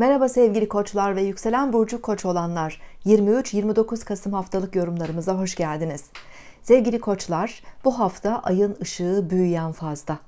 Merhaba sevgili koçlar ve yükselen burcu koç olanlar. 23-29 Kasım haftalık yorumlarımıza hoş geldiniz. Sevgili koçlar, bu hafta ayın ışığı büyüyen fazda.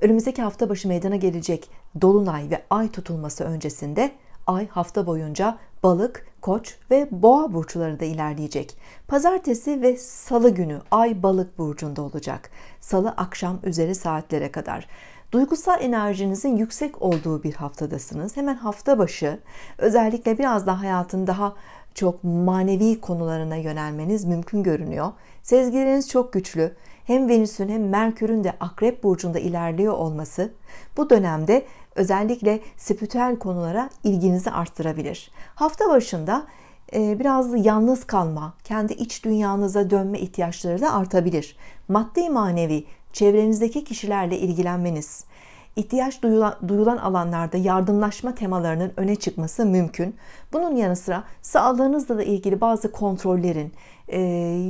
Önümüzdeki hafta başı meydana gelecek dolunay ve ay tutulması öncesinde ay hafta boyunca balık, koç ve boğa burçları da ilerleyecek. Pazartesi ve salı günü ay balık burcunda olacak. Salı akşam üzeri saatlere kadar. Duygusal enerjinizin yüksek olduğu bir haftadasınız. Hemen hafta başı özellikle biraz daha hayatın daha çok manevi konularına yönelmeniz mümkün görünüyor. Sezgileriniz çok güçlü. Hem Venüs'ün hem Merkür'ün de Akrep burcunda ilerliyor olması bu dönemde özellikle spiritüel konulara ilginizi arttırabilir. Hafta başında e, biraz yalnız kalma, kendi iç dünyanıza dönme ihtiyaçları da artabilir. Maddi manevi, çevrenizdeki kişilerle ilgilenmeniz, ihtiyaç duyulan, duyulan alanlarda yardımlaşma temalarının öne çıkması mümkün. Bunun yanı sıra sağlığınızla da ilgili bazı kontrollerin, e,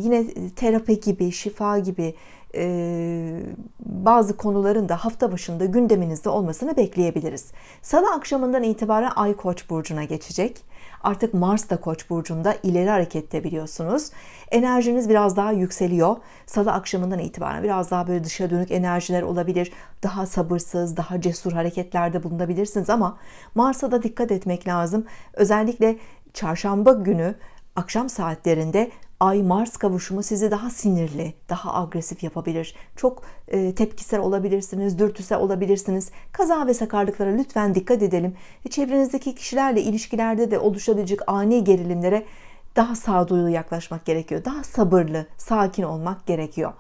yine terapi gibi, şifa gibi, e, bazı konuların da hafta başında gündeminizde olmasını bekleyebiliriz. Salı akşamından itibaren Ay Koç burcuna geçecek. Artık Mars da Koç burcunda ileri harekette biliyorsunuz. Enerjiniz biraz daha yükseliyor. Salı akşamından itibaren biraz daha böyle dışa dönük enerjiler olabilir. Daha sabırsız, daha cesur hareketlerde bulunabilirsiniz ama Mars'a da dikkat etmek lazım. Özellikle çarşamba günü akşam saatlerinde Ay Mars kavuşumu sizi daha sinirli, daha agresif yapabilir. Çok e, tepkisel olabilirsiniz, dürtüsel olabilirsiniz. Kaza ve sakarlıklara lütfen dikkat edelim. E, çevrenizdeki kişilerle ilişkilerde de oluşabilecek ani gerilimlere daha sağduyulu yaklaşmak gerekiyor. Daha sabırlı, sakin olmak gerekiyor.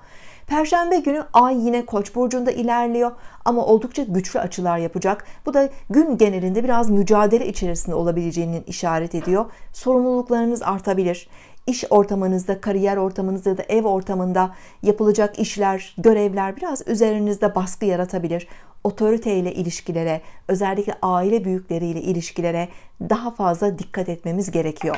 Perşembe günü Ay yine Koç burcunda ilerliyor ama oldukça güçlü açılar yapacak. Bu da gün genelinde biraz mücadele içerisinde olabileceğinin işaret ediyor. Sorumluluklarınız artabilir. İş ortamınızda, kariyer ortamınızda ya da ev ortamında yapılacak işler, görevler biraz üzerinizde baskı yaratabilir. Otorite ile ilişkilere, özellikle aile büyükleriyle ilişkilere daha fazla dikkat etmemiz gerekiyor.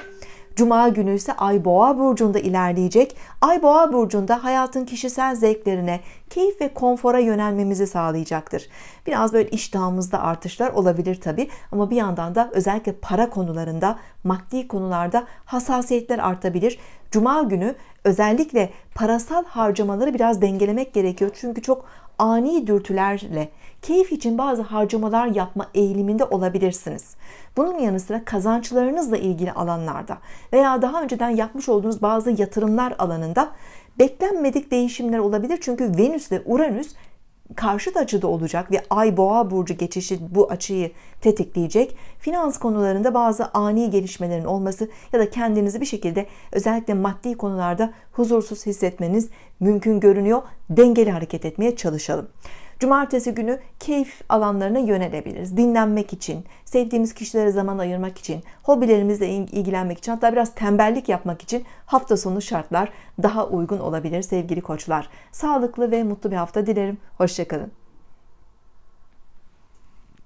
Cuma günü ise Ay Boğa burcunda ilerleyecek. Ay Boğa burcunda hayatın kişisel zevklerine, keyif ve konfora yönelmemizi sağlayacaktır. Biraz böyle iştahımızda artışlar olabilir tabi ama bir yandan da özellikle para konularında, maddi konularda hassasiyetler artabilir. Cuma günü özellikle parasal harcamaları biraz dengelemek gerekiyor. Çünkü çok ani dürtülerle keyif için bazı harcamalar yapma eğiliminde olabilirsiniz. Bunun yanı sıra kazançlarınızla ilgili alanlarda veya daha önceden yapmış olduğunuz bazı yatırımlar alanında beklenmedik değişimler olabilir. Çünkü Venüs ve Uranüs karşıt açıda olacak ve Ay Boğa burcu geçişi bu açıyı tetikleyecek. Finans konularında bazı ani gelişmelerin olması ya da kendinizi bir şekilde özellikle maddi konularda huzursuz hissetmeniz mümkün görünüyor. Dengeli hareket etmeye çalışalım. Cumartesi günü keyif alanlarına yönelebiliriz. Dinlenmek için, sevdiğimiz kişilere zaman ayırmak için, hobilerimizle ilgilenmek için, hatta biraz tembellik yapmak için hafta sonu şartlar daha uygun olabilir sevgili koçlar. Sağlıklı ve mutlu bir hafta dilerim. Hoşçakalın.